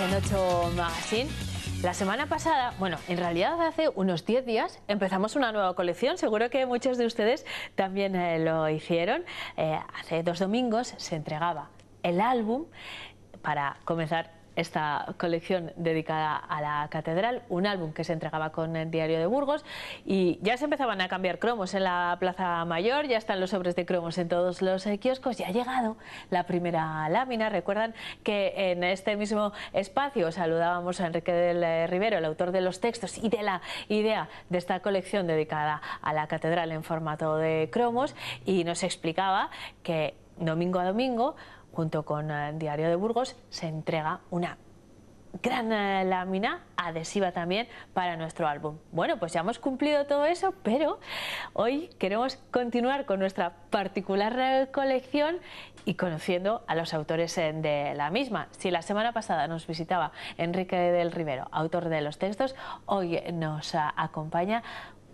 en 8 Magazine. La semana pasada, bueno, en realidad hace unos 10 días empezamos una nueva colección, seguro que muchos de ustedes también eh, lo hicieron. Eh, hace dos domingos se entregaba el álbum para comenzar esta colección dedicada a la catedral, un álbum que se entregaba con el diario de Burgos y ya se empezaban a cambiar cromos en la Plaza Mayor, ya están los sobres de cromos en todos los eh, kioscos, ya ha llegado la primera lámina, recuerdan que en este mismo espacio saludábamos a Enrique del eh, Rivero, el autor de los textos y de la idea de esta colección dedicada a la catedral en formato de cromos y nos explicaba que domingo a domingo junto con el eh, Diario de Burgos, se entrega una gran eh, lámina adhesiva también para nuestro álbum. Bueno, pues ya hemos cumplido todo eso, pero hoy queremos continuar con nuestra particular eh, colección y conociendo a los autores de la misma. Si la semana pasada nos visitaba Enrique del Rivero, autor de los textos, hoy nos acompaña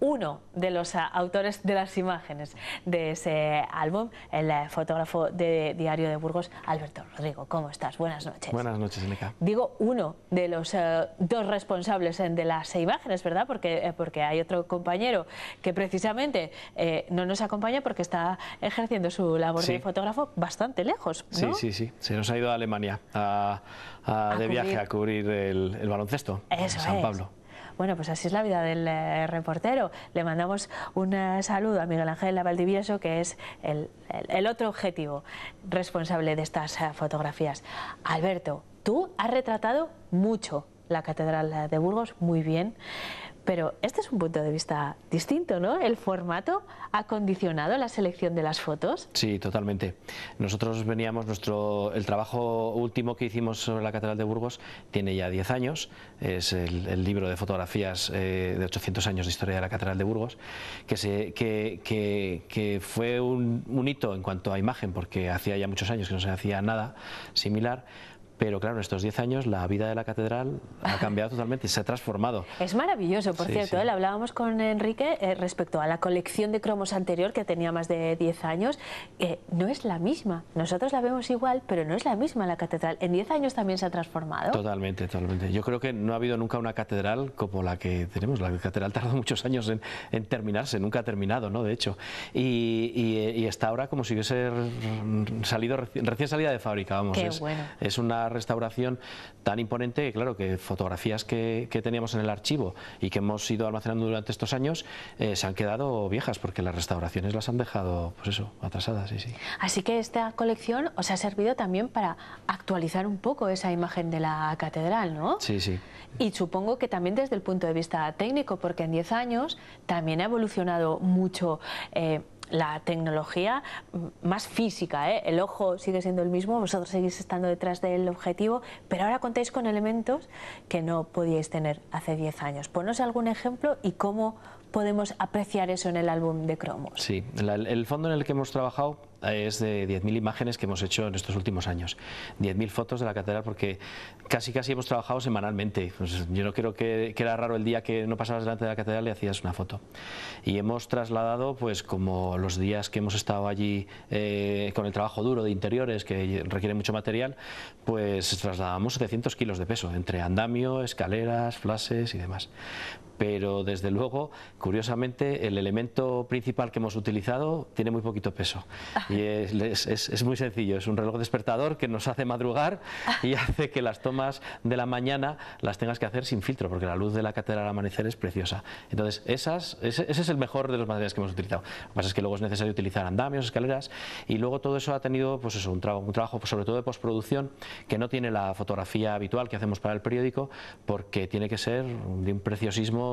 uno de los eh, autores de las imágenes de ese álbum, el eh, fotógrafo de Diario de Burgos, Alberto Rodrigo. ¿Cómo estás? Buenas noches. Buenas noches, Digo uno de los eh, dos responsables de las imágenes, ¿verdad? Porque, porque hay otro compañero que precisamente no nos acompaña porque está ejerciendo su labor de fotógrafo bastante lejos. Sí, sí, sí. Se nos ha ido a Alemania de viaje a cubrir el, baloncesto en San Pablo. Bueno, pues así es la vida del eh, reportero. Le mandamos un eh, saludo a Miguel Ángel Valdivieso, que es el, otro objetivo responsable de estas eh, fotografías. Alberto, tú has retratado mucho la Catedral de Burgos, muy bien. Pero este es un punto de vista distinto, ¿no? ¿El formato ha condicionado la selección de las fotos? Sí, totalmente. Nosotros veníamos, nuestro, el trabajo último que hicimos sobre la Catedral de Burgos tiene ya 10 años, es el, libro de fotografías eh, de 800 años de historia de la Catedral de Burgos, que, que, fue un, un hito en cuanto a imagen, porque hacía ya muchos años que no se hacía nada similar, pero claro, en estos 10 años la vida de la catedral ha cambiado totalmente, se ha transformado. Es maravilloso, por cierto. ¿eh? Hablábamos con Enrique eh, respecto a la colección de cromos anterior que tenía más de 10 años. Eh, no es la misma. Nosotros la vemos igual, pero no es la misma la catedral. En 10 años también se ha transformado. Totalmente, totalmente. Yo creo que no ha habido nunca una catedral como la que tenemos. La catedral tardó muchos años en, terminarse, nunca ha terminado, ¿no? De hecho. y y está ahora como si hubiese salido recién salida de fábrica, vamos. es, una restauración tan imponente que, claro, que fotografías que, teníamos en el archivo y que hemos ido almacenando durante estos años eh, se han quedado viejas porque las restauraciones las han dejado, pues eso, atrasadas, Así que esta colección os ha servido también para actualizar un poco esa imagen de la catedral, ¿no? Sí, sí. Y supongo que también desde el punto de vista técnico, porque en 10 años también ha evolucionado mucho eh, la tecnología más física. ¿eh? El ojo sigue siendo el mismo, vosotros seguís estando detrás del objetivo, pero ahora contáis con elementos que no podíais tener hace 10 años. Ponos algún ejemplo y cómo podemos apreciar eso en el álbum de cromos. Sí, el fondo en el que hemos trabajado es de 10.000 imágenes que hemos hecho en estos últimos años. 10.000 fotos de la catedral porque casi casi hemos trabajado semanalmente. Pues, yo no creo que, que, era raro el día que no pasabas delante de la catedral y hacías una foto. Y hemos trasladado, pues como los días que hemos estado allí eh, con el trabajo duro de interiores que requiere mucho material, pues trasladamos 700 kilos de peso entre andamio, escaleras, flases y demás pero desde luego, curiosamente, el elemento principal que hemos utilizado tiene muy poquito peso. Ah. Y es, es, muy sencillo, es un reloj despertador que nos hace madrugar y ah. hace que las tomas de la mañana las tengas que hacer sin filtro, porque la luz de la catedral al amanecer es preciosa. Entonces, esas, ese, es el mejor de los materiales que hemos utilizado. Lo que pasa es que luego es necesario utilizar andamios, escaleras, y luego todo eso ha tenido pues un, trabajo un pues trabajo sobre todo de postproducción que no tiene la fotografía habitual que hacemos para el periódico, porque tiene que ser de un preciosismo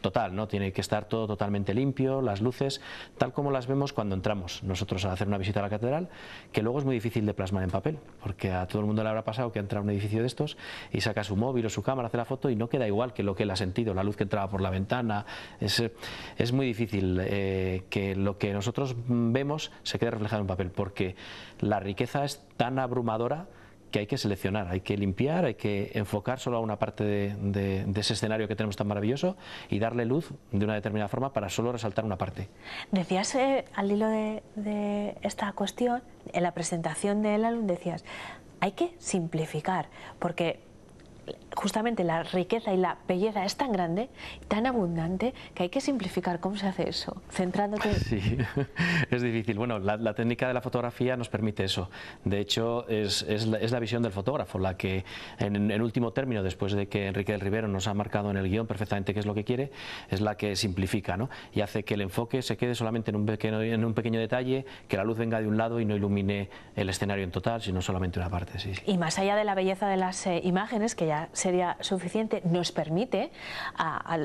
total, ¿no? Tiene que estar todo totalmente limpio, las luces, tal como las vemos cuando entramos nosotros a hacer una visita a la catedral, que luego es muy difícil de plasmar en papel, porque a todo el mundo le habrá pasado que entra a un edificio de estos y saca su móvil o su cámara, hace la foto y no queda igual que lo que él ha sentido, la luz que entraba por la ventana, es, muy difícil eh, que lo que nosotros vemos se quede reflejado en papel, porque la riqueza es tan abrumadora que hay que seleccionar, hay que limpiar, hay que enfocar solo a una parte de, ese escenario que tenemos tan maravilloso y darle luz de una determinada forma para solo resaltar una parte. Decías eh, al hilo de, de esta cuestión, en la presentación del álbum decías, hay que simplificar, porque justamente la riqueza y la belleza es tan grande, tan abundante, que hay que simplificar cómo se hace eso, centrándote... Sí, es difícil. Bueno, la, técnica de la fotografía nos permite eso. De hecho, es, la, visión del fotógrafo la que, en, último término, después de que Enrique del Rivero nos ha marcado en el guión perfectamente qué es lo que quiere, es la que simplifica y hace que el enfoque se quede solamente en un, pequeño, detalle, que la luz venga de un lado y no ilumine el escenario en total, sino solamente una parte. Y más allá de la belleza de las eh, imágenes, que ya sería suficiente, nos permite a,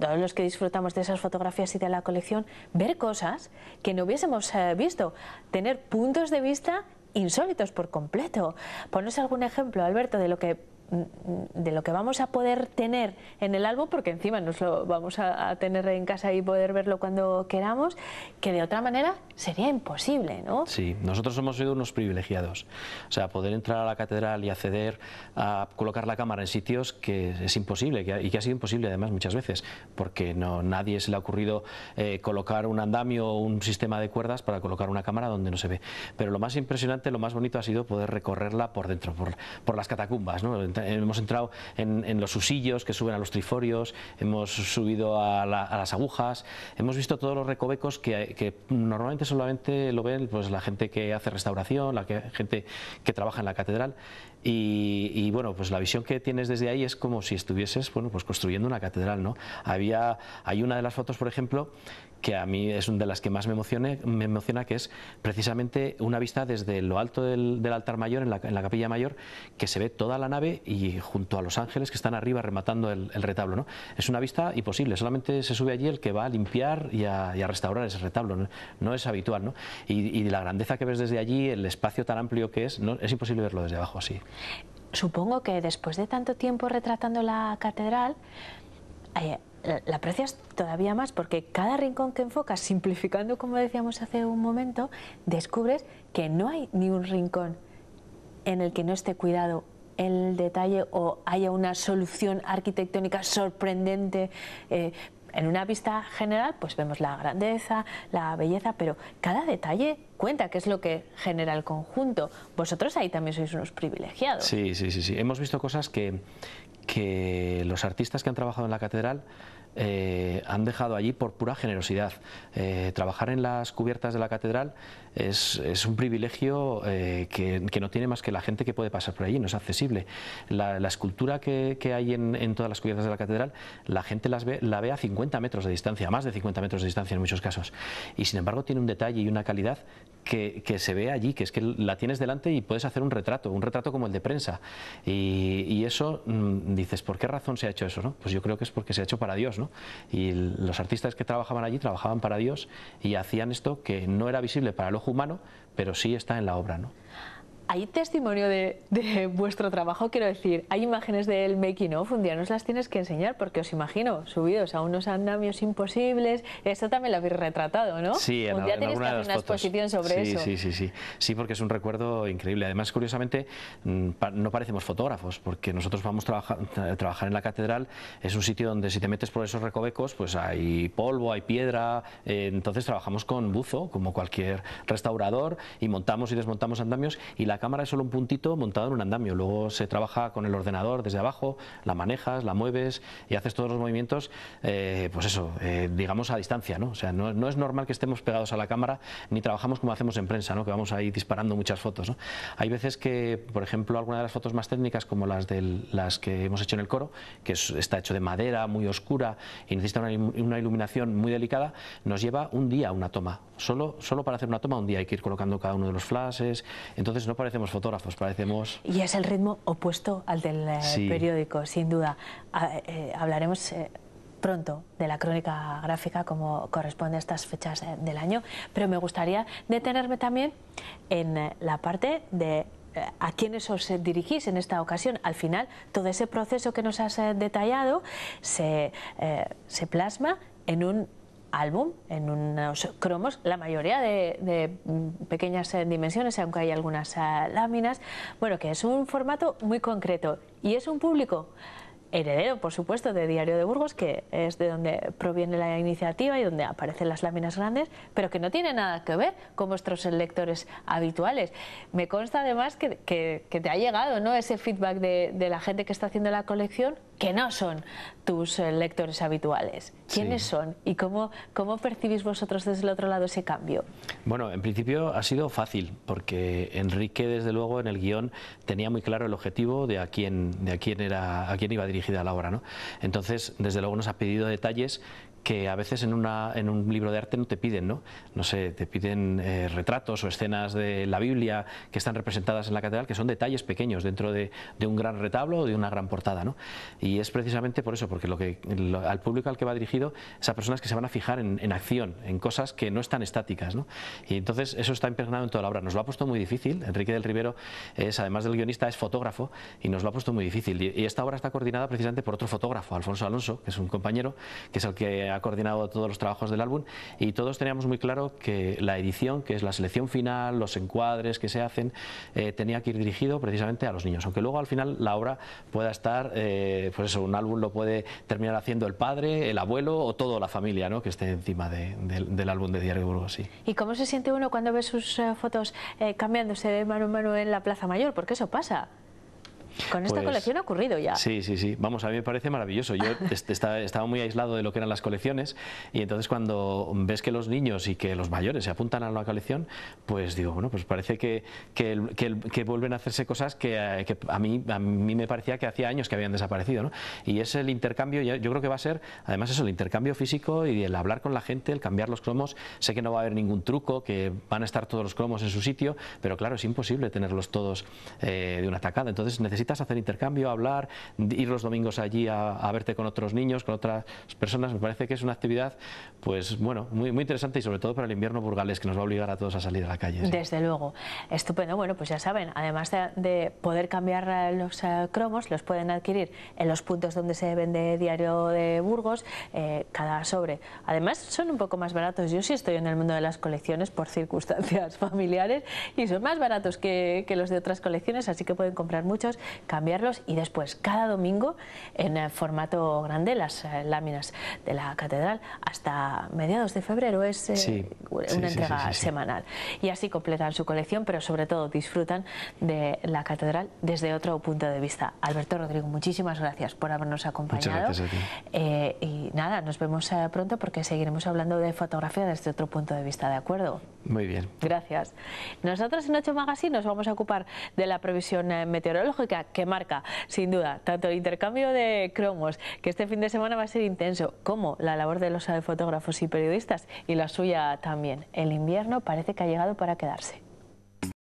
todos los que disfrutamos de esas fotografías y de la colección ver cosas que no hubiésemos eh, visto, tener puntos de vista insólitos por completo. Ponos algún ejemplo, Alberto, de lo que de lo que vamos a poder tener en el álbum, porque encima nos lo vamos a, tener en casa y poder verlo cuando queramos, que de otra manera sería imposible, ¿no? Sí, nosotros hemos sido unos privilegiados. O sea, poder entrar a la catedral y acceder a colocar la cámara en sitios que es imposible y que ha sido imposible además muchas veces, porque no nadie se le ha ocurrido eh, colocar un andamio o un sistema de cuerdas para colocar una cámara donde no se ve. Pero lo más impresionante, lo más bonito ha sido poder recorrerla por dentro, por, por las catacumbas, ¿no? Eh, hemos entrado en, los usillos que suben a los triforios, hemos subido a, las agujas, hemos visto todos los recovecos que, normalmente solamente lo ven pues, la gente que hace restauración, la que, gente que trabaja en la catedral. Y, bueno, pues la visión que tienes desde ahí es como si estuvieses bueno, pues construyendo una catedral. ¿no? Había, hay una de las fotos, por ejemplo, que a mí es una de las que más me, me emociona, que es precisamente una vista desde lo alto del, altar mayor, en la, capilla mayor, que se ve toda la nave y junto a los ángeles que están arriba rematando el, retablo. ¿no? Es una vista imposible, solamente se sube allí el que va a limpiar y a, restaurar ese retablo, ¿no? es habitual. ¿no? Y, y, la grandeza que ves desde allí, el espacio tan amplio que es, es imposible verlo desde abajo así. Supongo que después de tanto tiempo retratando la catedral, eh, eh, la aprecias todavía más porque cada rincón que enfocas, simplificando como decíamos hace un momento, descubres que no hay ni un rincón en el que no esté cuidado el detalle o haya una solución arquitectónica sorprendente. Eh, en una vista general, pues vemos la grandeza, la belleza, pero cada detalle cuenta, que es lo que genera el conjunto. Vosotros ahí también sois unos privilegiados. Sí, sí, sí. sí. Hemos visto cosas que, que los artistas que han trabajado en la catedral eh, han dejado allí por pura generosidad. Eh, trabajar en las cubiertas de la catedral es, un privilegio eh, que, no tiene más que la gente que puede pasar por allí, no es accesible. La, escultura que, hay en, todas las cubiertas de la catedral, la gente las ve, la ve a 50 metros de distancia, más de 50 metros de distancia en muchos casos. Y sin embargo tiene un detalle y una calidad que, se ve allí, que es que la tienes delante y puedes hacer un retrato, un retrato como el de prensa. Y, eso, mm, dices, ¿por qué razón se ha hecho eso? No? Pues yo creo que es porque se ha hecho para Dios, ¿no? Y los artistas que trabajaban allí trabajaban para Dios y hacían esto que no era visible para el ojo humano, pero sí está en la obra, ¿no? ¿Hay testimonio de, vuestro trabajo? Quiero decir, ¿hay imágenes del making of? Un día nos las tienes que enseñar porque os imagino subidos a unos andamios imposibles. eso también lo habéis retratado, ¿no? Sí, en, tenéis exposición sobre sí, eso. Sí, sí, sí. Sí, porque es un recuerdo increíble. Además, curiosamente, mm, no parecemos fotógrafos porque nosotros vamos a trabajar, trabajar en la catedral. Es un sitio donde si te metes por esos recovecos, pues hay polvo, hay piedra. Eh, entonces trabajamos con buzo, como cualquier restaurador, y montamos y desmontamos andamios. Y la la cámara es solo un puntito montado en un andamio. Luego se trabaja con el ordenador desde abajo, la manejas, la mueves y haces todos los movimientos, eh, pues eso, eh, digamos a distancia, ¿no? O sea, no, no, es normal que estemos pegados a la cámara ni trabajamos como hacemos en prensa, ¿no? Que vamos ahí disparando muchas fotos, ¿no? Hay veces que, por ejemplo, alguna de las fotos más técnicas como las de las que hemos hecho en el coro, que está hecho de madera, muy oscura y necesita una, iluminación muy delicada, nos lleva un día una toma. Solo, solo para hacer una toma un día hay que ir colocando cada uno de los flashes, entonces no para parecemos fotógrafos, parecemos... Y es el ritmo opuesto al del eh, periódico, sin duda. Ah, eh, hablaremos... Eh, pronto de la crónica gráfica como corresponde a estas fechas del año, pero me gustaría detenerme también en la parte de a quiénes os dirigís en esta ocasión. Al final, todo ese proceso que nos has detallado se plasma en un álbum, en unos cromos, la mayoría de, mm, pequeñas eh, dimensiones, aunque hay algunas eh, láminas. Bueno, que es un formato muy concreto y es un público heredero, por supuesto, de Diario de Burgos, que es de donde proviene la iniciativa y donde aparecen las láminas grandes, pero que no tiene nada que ver con vuestros lectores habituales. Me consta además que, te ha llegado ¿no? ese feedback de la gente que está haciendo la colección que no son tus eh, lectores habituales. ¿Quiénes son y cómo, cómo percibís vosotros desde el otro lado ese cambio? Bueno, en principio ha sido fácil, porque Enrique, desde luego, en el guión tenía muy claro el objetivo de a quién, de a quién, era, a quién iba dirigida la obra. ¿no? Entonces, desde luego nos ha pedido detalles que a veces en, una, en un libro de arte no te piden, ¿no? No sé, te piden eh, retratos o escenas de la Biblia que están representadas en la catedral, que son detalles pequeños dentro de, un gran retablo o de una gran portada, ¿no? Y es precisamente por eso, porque lo que, al público al que va dirigido esas personas que se van a fijar en, acción, en cosas que no están estáticas, ¿no? Y entonces eso está impregnado en toda la obra. Nos lo ha puesto muy difícil, Enrique del Rivero es, además del guionista, es fotógrafo y nos lo ha puesto muy difícil. Y, y esta obra está coordinada precisamente por otro fotógrafo, Alfonso Alonso, que es un compañero, que es el que coordinado todos los trabajos del álbum y todos teníamos muy claro que la edición, que es la selección final, los encuadres que se hacen, eh, tenía que ir dirigido precisamente a los niños, aunque luego al final la obra pueda estar, eh, pues eso, un álbum lo puede terminar haciendo el padre, el abuelo o toda la familia ¿no? que esté encima del álbum de Diario Burgos. Sí. ¿Y cómo se siente uno cuando ve sus eh, fotos eh, cambiándose de mano en mano en la Plaza Mayor? Porque eso pasa. Con esta pues colección ha ocurrido ya. Sí, sí, sí. Vamos, a mí me parece maravilloso. Yo estaba, muy aislado de lo que eran las colecciones y entonces cuando ves que los niños y que los mayores se apuntan a la colección, pues digo, bueno, pues parece que, que, que, vuelven a hacerse cosas eh, que, a, mí, a mí me parecía que hacía años que habían desaparecido. ¿no? Y es el intercambio, yo, creo que va a ser, además eso, el intercambio físico y el hablar con la gente, el cambiar los cromos. Sé que no va a haber ningún truco, que van a estar todos los cromos en su sitio, pero claro, es imposible tenerlos todos eh, de una tacada. Entonces necesito hacer intercambio, hablar, ir los domingos allí a, verte con otros niños, con otras personas, me parece que es una actividad, pues bueno, muy, muy interesante y sobre todo para el invierno burgalés que nos va a obligar a todos a salir a la calle. Desde luego, estupendo. Bueno, pues ya saben, además de, poder cambiar los eh, cromos, los pueden adquirir en los puntos donde se vende Diario de Burgos, eh, cada sobre. Además, son un poco más baratos. Yo sí estoy en el mundo de las colecciones por circunstancias familiares y son más baratos que, que los de otras colecciones, así que pueden comprar muchos cambiarlos y después cada domingo en eh, formato grande las eh, láminas de la catedral hasta mediados de febrero es eh, una entrega semanal. Y así completan su colección, pero sobre todo disfrutan de la catedral desde otro punto de vista. Alberto Rodrigo, muchísimas gracias por habernos acompañado. Muchas gracias y nada, nos vemos pronto porque seguiremos hablando de fotografía desde otro punto de vista, ¿de acuerdo? Muy bien. Gracias. Nosotros en Ocho Magazine nos vamos a ocupar de la previsión meteorológica que marca, sin duda, tanto el intercambio de cromos, que este fin de semana va a ser intenso, como la labor de los fotógrafos y periodistas, y la suya también. El invierno parece que ha llegado para quedarse.